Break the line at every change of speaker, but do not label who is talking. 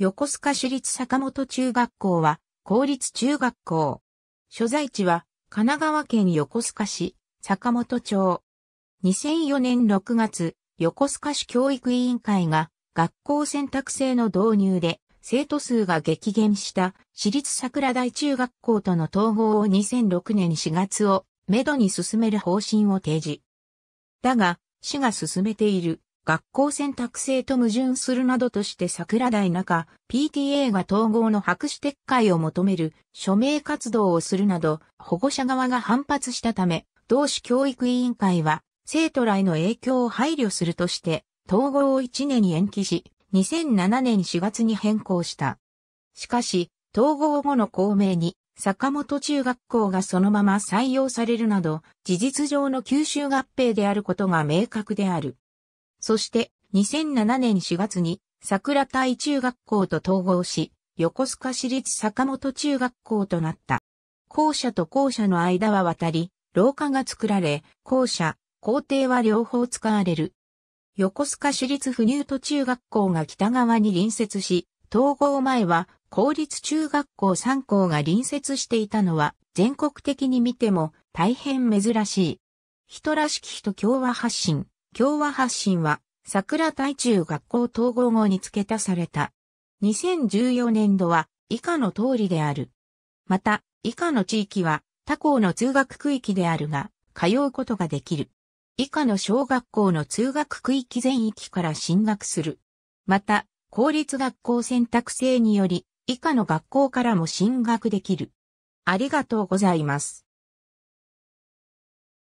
横須賀市立坂本中学校は、公立中学校。所在地は、
神奈川県横須賀市、坂本町。2004年6月、横須賀市教育委員会が、学校選択制の導入で、生徒数が激減した私立桜台中学校との統合を2006年4月をめどに進める方針を提示。だが、市が進めている学校選択制と矛盾するなどとして桜台中、PTA が統合の白紙撤回を求める署名活動をするなど、保護者側が反発したため、同市教育委員会は、生徒らへの影響を配慮するとして、統合を1年に延期し、2007年4月に変更した。しかし、統合後の公明に、坂本中学校がそのまま採用されるなど、事実上の吸収合併であることが明確である。そして2007年4月に桜台中学校と統合し、横須賀市立坂本中学校となった。校舎と校舎の間は渡り、廊下が作られ、校舎、校庭は両方使われる。横須賀市立不入都中学校が北側に隣接し、統合前は公立中学校3校が隣接していたのは全国的に見ても大変珍しい。人らしき人共和発信、共和発信は、桜台中学校統合後に付け足された。2014年度は、以下の通りである。また、以下の地域は、他校の通学区域であるが、通うことができる。以下の小学校の通学区域全域から進学する。また、公立学校選択制
により、以下の学校からも進学できる。ありがとうございます。